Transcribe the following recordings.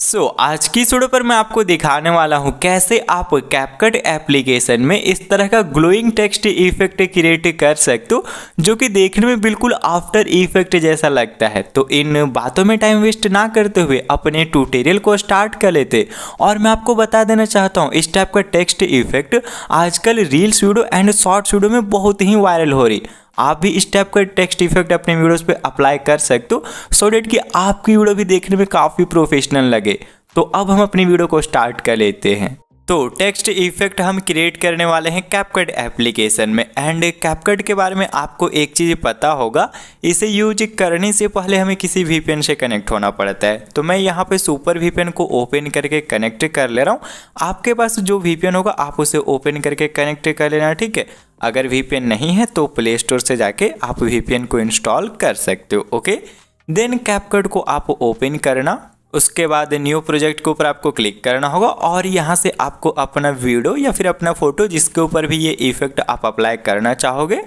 सो so, आज की इस पर मैं आपको दिखाने वाला हूँ कैसे आप कैपकट एप्लीकेशन में इस तरह का ग्लोइंग टेक्स्ट इफेक्ट क्रिएट कर सकते हो जो कि देखने में बिल्कुल आफ्टर इफेक्ट जैसा लगता है तो इन बातों में टाइम वेस्ट ना करते हुए अपने ट्यूटोरियल को स्टार्ट कर लेते और मैं आपको बता देना चाहता हूँ इस टाइप का टेक्स्ट इफेक्ट आजकल reels video and shorts video में बहुत ही वायरल हो रही आप भी इस टाइप का टेक्स्ट इफेक्ट अपने वीडियोस पे अप्लाई कर सकते हो सो डेट कि आपकी वीडियो भी देखने में काफ़ी प्रोफेशनल लगे तो अब हम अपनी वीडियो को स्टार्ट कर लेते हैं तो टेक्स्ट इफेक्ट हम क्रिएट करने वाले हैं कैपकट एप्लीकेशन में एंड कैपकट के बारे में आपको एक चीज़ पता होगा इसे यूज करने से पहले हमें किसी वीपीएन से कनेक्ट होना पड़ता है तो मैं यहाँ पे सुपर वीपीएन को ओपन करके कनेक्ट कर ले रहा हूँ आपके पास जो वीपीएन होगा आप उसे ओपन करके कनेक्ट कर लेना ठीक है अगर वीपीएन नहीं है तो प्ले स्टोर से जाके आप वीपीएन को इंस्टॉल कर सकते हो ओके देन कैपकट को आप ओपन करना उसके बाद न्यू प्रोजेक्ट के ऊपर आपको क्लिक करना होगा और यहाँ से आपको अपना वीडियो या फिर अपना फ़ोटो जिसके ऊपर भी ये इफेक्ट आप अप्लाई करना चाहोगे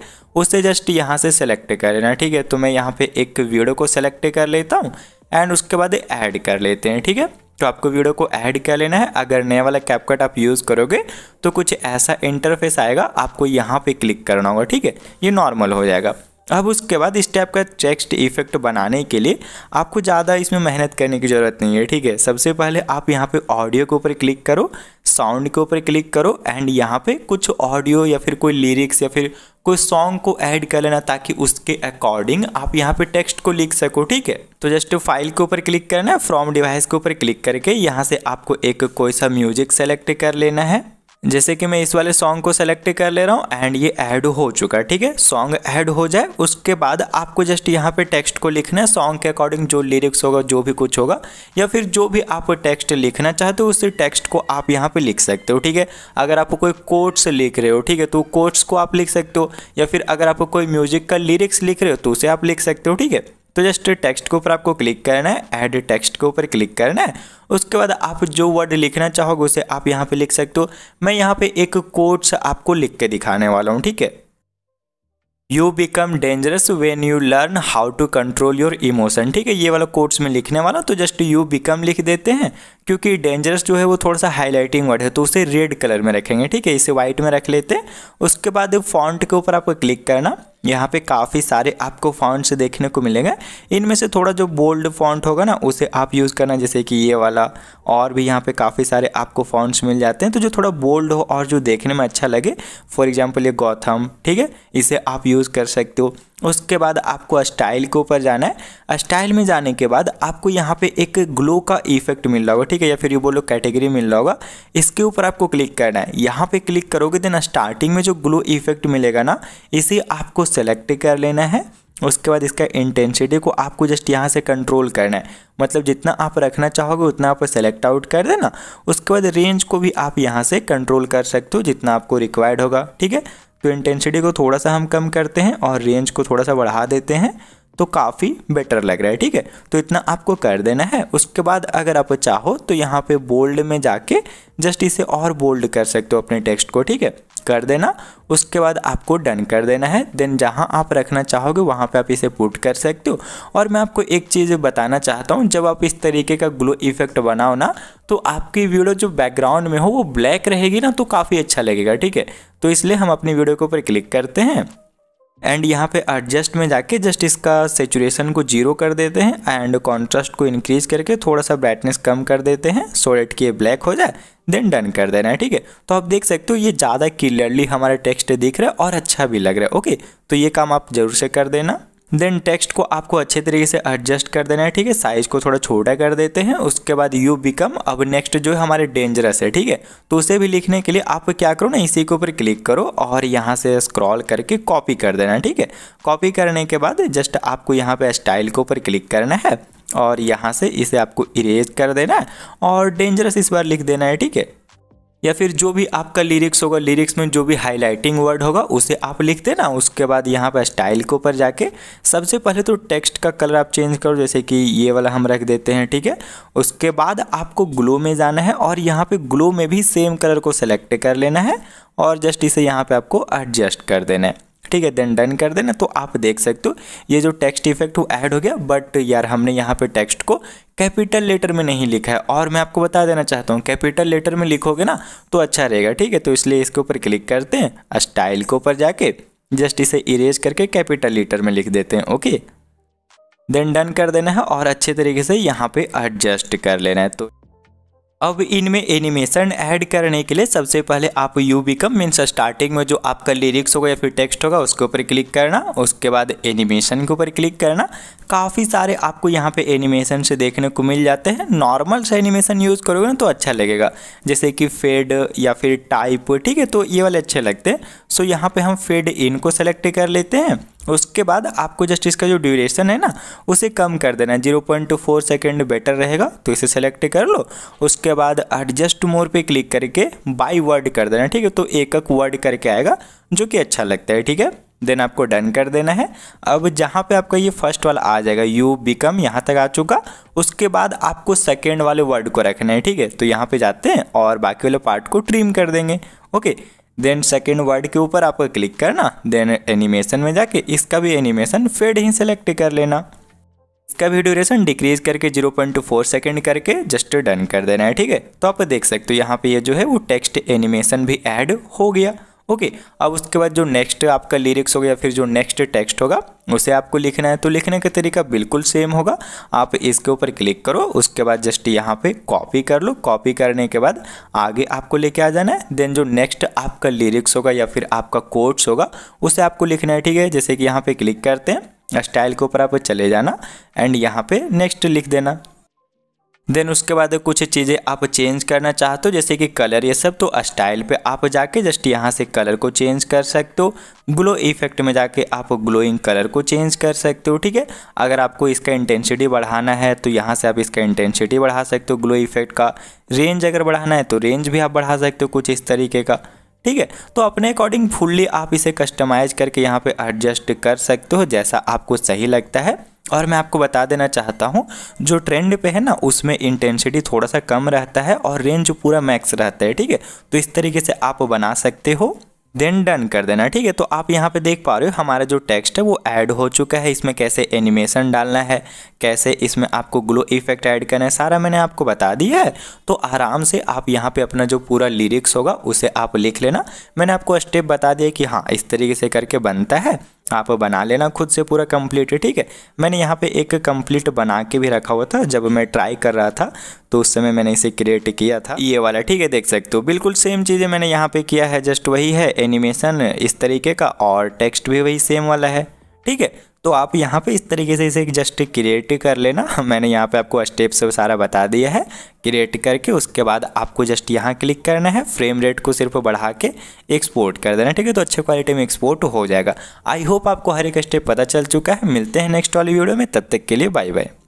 उसे जस्ट यहाँ से सेलेक्ट कर लेना ठीक है तो मैं यहाँ पे एक वीडियो को सेलेक्ट कर लेता हूँ एंड उसके बाद ऐड कर लेते हैं ठीक है तो आपको वीडियो को ऐड कर लेना है अगर नया वाला कैपकट आप यूज़ करोगे तो कुछ ऐसा इंटरफेस आएगा आपको यहाँ पे क्लिक करना होगा ठीक है ये नॉर्मल हो जाएगा अब उसके बाद इस टाइप का टेक्स्ट इफेक्ट बनाने के लिए आपको ज़्यादा इसमें मेहनत करने की ज़रूरत नहीं है ठीक है सबसे पहले आप यहाँ पे ऑडियो के ऊपर क्लिक करो साउंड के ऊपर क्लिक करो एंड यहाँ पे कुछ ऑडियो या फिर कोई लिरिक्स या फिर कोई सॉन्ग को ऐड कर लेना ताकि उसके अकॉर्डिंग आप यहाँ पे टेक्स्ट को लिख सको ठीक है तो जस्ट फाइल के ऊपर क्लिक करना है फ्रॉम डिवाइस के ऊपर क्लिक करके यहाँ से आपको एक कोई सा म्यूजिक सेलेक्ट कर लेना है जैसे कि मैं इस वाले सॉन्ग को सेलेक्ट कर ले रहा हूँ एंड ये ऐड हो चुका है ठीक है सॉन्ग ऐड हो जाए उसके बाद आपको जस्ट यहाँ पे टेक्स्ट को लिखना है सॉन्ग के अकॉर्डिंग जो लिरिक्स होगा जो भी कुछ होगा या फिर जो भी आप टेक्स्ट लिखना चाहते हो उस टेक्स्ट को आप यहाँ पे लिख सकते हो ठीक है अगर आप कोई कोट्स लिख रहे हो ठीक है तो कोट्स को आप लिख सकते हो या फिर अगर आप कोई म्यूजिक का लिरिक्स लिख रहे हो तो उसे आप लिख सकते हो ठीक है तो जस्ट टेक्स्ट के ऊपर आपको क्लिक करना है ऐड टेक्स्ट के ऊपर क्लिक करना है उसके बाद आप जो वर्ड लिखना चाहोगे उसे आप यहाँ पे लिख सकते हो मैं यहाँ पे एक कोट्स आपको लिख के दिखाने वाला हूँ ठीक है you become dangerous when you learn how to control your emotion ठीक है ये वाला कोर्ट्स में लिखने वाला तो जस्ट यू बिकम लिख देते हैं क्योंकि डेंजरस जो है वो थोड़ा सा हाईलाइटिंग वर्ड है तो उसे रेड कलर में रखेंगे ठीक है इसे वाइट में रख लेते हैं उसके बाद फॉन्ट के ऊपर आपको क्लिक करना यहाँ पे काफ़ी सारे आपको फॉन्ट्स देखने को मिलेंगे इनमें से थोड़ा जो बोल्ड फॉन्ट होगा ना उसे आप यूज़ करना जैसे कि ये वाला और भी यहाँ पे काफ़ी सारे आपको फॉन्ट्स मिल जाते हैं तो जो थोड़ा बोल्ड हो और जो देखने में अच्छा लगे फॉर एग्जाम्पल ये गौथम ठीक है इसे आप यूज़ कर सकते हो उसके बाद आपको स्टाइल के ऊपर जाना है स्टाइल में जाने के बाद आपको यहाँ पे एक ग्लो का इफेक्ट मिल रहा होगा ठीक है या फिर ये बोलो कैटेगरी मिल रहा होगा इसके ऊपर आपको क्लिक करना है यहाँ पे क्लिक करोगे देना स्टार्टिंग में जो ग्लो इफेक्ट मिलेगा ना इसे आपको सेलेक्ट कर लेना है उसके बाद इसका इंटेंसिटी को आपको जस्ट यहाँ से कंट्रोल करना है मतलब जितना आप रखना चाहोगे उतना आप सेलेक्ट आउट कर देना उसके बाद रेंज को भी आप यहाँ से कंट्रोल कर सकते हो जितना आपको रिक्वायर्ड होगा ठीक है तो इंटेंसिटी को थोड़ा सा हम कम करते हैं और रेंज को थोड़ा सा बढ़ा देते हैं तो काफ़ी बेटर लग रहा है ठीक है तो इतना आपको कर देना है उसके बाद अगर आप चाहो तो यहाँ पे बोल्ड में जाके जस्ट इसे और बोल्ड कर सकते हो अपने टेक्स्ट को ठीक है कर देना उसके बाद आपको डन कर देना है देन जहाँ आप रखना चाहोगे वहाँ पे आप इसे पुट कर सकते हो और मैं आपको एक चीज़ बताना चाहता हूँ जब आप इस तरीके का ग्लो इफेक्ट बनाओ ना तो आपकी वीडियो जो बैकग्राउंड में हो वो ब्लैक रहेगी ना तो काफ़ी अच्छा लगेगा ठीक है तो इसलिए हम अपनी वीडियो के ऊपर क्लिक करते हैं एंड यहाँ पे एडजस्ट में जाके जस्ट इसका सेचुरेशन को जीरो कर देते हैं एंड कॉन्ट्रास्ट को इंक्रीज करके थोड़ा सा ब्राइटनेस कम कर देते हैं सो डेट कि ये ब्लैक हो जाए देन डन कर देना है ठीक है तो आप देख सकते हो ये ज़्यादा क्लियरली हमारे टेक्स्ट दिख रहा है और अच्छा भी लग रहा है ओके तो ये काम आप जरूर से कर देना देन टेक्स्ट को आपको अच्छे तरीके से एडजस्ट कर देना है ठीक है साइज को थोड़ा छोटा कर देते हैं उसके बाद यू बिकम अब नेक्स्ट जो है हमारे डेंजरस है ठीक है तो उसे भी लिखने के लिए आप क्या करो ना इसी के ऊपर क्लिक करो और यहाँ से स्क्रॉल करके कॉपी कर देना है ठीक है कॉपी करने के बाद जस्ट आपको यहाँ पे स्टाइल के ऊपर क्लिक करना है और यहाँ से इसे आपको इरेज कर देना है और डेंजरस इस बार लिख देना है ठीक है या फिर जो भी आपका लिरिक्स होगा लिरिक्स में जो भी हाईलाइटिंग वर्ड होगा उसे आप लिख देना उसके बाद यहाँ पर स्टाइल के ऊपर जाके सबसे पहले तो टेक्स्ट का कलर आप चेंज करो जैसे कि ये वाला हम रख देते हैं ठीक है उसके बाद आपको ग्लो में जाना है और यहाँ पे ग्लो में भी सेम कलर को सेलेक्ट कर लेना है और जस्ट इसे यहाँ पे आपको एडजस्ट कर देना है ठीक है देन डन कर देना तो आप देख सकते हो ये जो टेक्स्ट इफेक्ट वो ऐड हो गया बट यार हमने यहाँ पे टेक्स्ट को कैपिटल लेटर में नहीं लिखा है और मैं आपको बता देना चाहता हूँ कैपिटल लेटर में लिखोगे ना तो अच्छा रहेगा ठीक है तो इसलिए इसके ऊपर क्लिक करते हैं स्टाइल के ऊपर जाके जस्ट इसे इरेज करके कैपिटल लेटर में लिख देते हैं ओके देन डन कर देना है और अच्छे तरीके से यहाँ पे एडजस्ट कर लेना है तो अब इनमें एनिमेशन ऐड करने के लिए सबसे पहले आप यू बिकम मीन्स स्टार्टिंग में जो आपका लिरिक्स होगा या फिर टेक्स्ट होगा उसके ऊपर क्लिक करना उसके बाद एनिमेशन के ऊपर क्लिक करना काफ़ी सारे आपको यहाँ पे एनिमेशन से देखने को मिल जाते हैं नॉर्मल से एनिमेशन यूज़ करोगे ना तो अच्छा लगेगा जैसे कि फेड या फिर टाइप ठीक है तो ये वाले अच्छे लगते हैं सो यहाँ पर हम फेड इन को सेलेक्ट कर लेते हैं उसके बाद आपको जस्ट इसका जो ड्यूरेशन है ना उसे कम कर देना है zero point two four second better रहेगा तो इसे सेलेक्ट कर लो उसके बाद एडजस्ट मोर पे क्लिक करके बाई वर्ड कर देना ठीक है तो एक एक वर्ड करके आएगा जो कि अच्छा लगता है ठीक है देन आपको डन कर देना है अब जहाँ पे आपका ये फर्स्ट वाला आ जाएगा यू बिकम यहाँ तक आ चुका उसके बाद आपको सेकेंड वाले वर्ड को रखना है ठीक है तो यहाँ पे जाते हैं और बाकी वाले पार्ट को ट्रिम कर देंगे ओके देन सेकेंड वर्ड के ऊपर आपको क्लिक करना देन एनिमेशन में जाके इसका भी एनिमेशन फेड ही सेलेक्ट कर लेना इसका भी ड्यूरेशन डिक्रीज करके zero point two four second करके जस्ट डन कर देना है ठीक है तो आप देख सकते हो यहाँ पे ये यह जो है वो टेक्स्ट एनिमेशन भी ऐड हो गया ओके अब उसके बाद जो नेक्स्ट आपका लिरिक्स होगा या फिर जो नेक्स्ट टेक्स्ट होगा उसे आपको लिखना है तो लिखने का तरीका बिल्कुल सेम होगा आप इसके ऊपर क्लिक करो उसके बाद जस्ट यहाँ पे कॉपी कर लो कॉपी करने के बाद आगे आपको लेके आ जाना है देन जो नेक्स्ट आपका लिरिक्स होगा या फिर आपका कोट्स होगा उसे आपको लिखना है ठीक है जैसे कि यहाँ पर क्लिक करते हैं स्टाइल के ऊपर आप चले जाना एंड यहाँ पर नेक्स्ट लिख देना देन उसके बाद कुछ चीज़ें आप चेंज करना चाहते हो जैसे कि कलर ये सब तो स्टाइल पे आप जाके जस्ट यहाँ से कलर को चेंज कर सकते हो ग्लो इफेक्ट में जाके आप ग्लोइंग कलर को चेंज कर सकते हो ठीक है अगर आपको इसका इंटेंसिटी बढ़ाना है तो यहाँ से आप इसका इंटेंसिटी बढ़ा सकते हो ग्लो इफेक्ट का रेंज अगर बढ़ाना है तो रेंज भी आप बढ़ा सकते हो कुछ इस तरीके का ठीक है तो अपने अकॉर्डिंग फुल्ली आप इसे कस्टमाइज करके यहाँ पर एडजस्ट कर सकते हो जैसा आपको सही लगता है और मैं आपको बता देना चाहता हूँ जो ट्रेंड पे है ना उसमें इंटेंसिटी थोड़ा सा कम रहता है और रेंज पूरा मैक्स रहता है ठीक है तो इस तरीके से आप बना सकते हो देन डन कर देना ठीक है तो आप यहाँ पे देख पा रहे हो हमारा जो टेक्स्ट है वो ऐड हो चुका है इसमें कैसे एनिमेशन डालना है कैसे इसमें आपको ग्लो इफेक्ट ऐड करना है सारा मैंने आपको बता दिया है तो आराम से आप यहाँ पे अपना जो पूरा लिरिक्स होगा उसे आप लिख लेना मैंने आपको स्टेप बता दिया कि हाँ इस तरीके से करके बनता है आप बना लेना खुद से पूरा कंप्लीट ठीक है मैंने यहाँ पे एक कंप्लीट बना के भी रखा हुआ था जब मैं ट्राई कर रहा था तो उस समय मैंने इसे क्रिएट किया था ये वाला ठीक है देख सकते हो बिल्कुल सेम चीज़ें मैंने यहाँ पे किया है जस्ट वही है एनिमेशन इस तरीके का और टेक्स्ट भी वही सेम वाला है ठीक है तो आप यहाँ पे इस तरीके से इसे जस्ट क्रिएट कर लेना मैंने यहाँ पे आपको स्टेप्स सारा बता दिया है क्रिएट करके उसके बाद आपको जस्ट यहाँ क्लिक करना है फ्रेम रेट को सिर्फ बढ़ा के एक्सपोर्ट कर देना ठीक है तो अच्छे क्वालिटी में एक्सपोर्ट हो जाएगा आई होप आपको हर एक स्टेप पता चल चुका है मिलते हैं नेक्स्ट वाली वीडियो में तब तक के लिए बाय बाय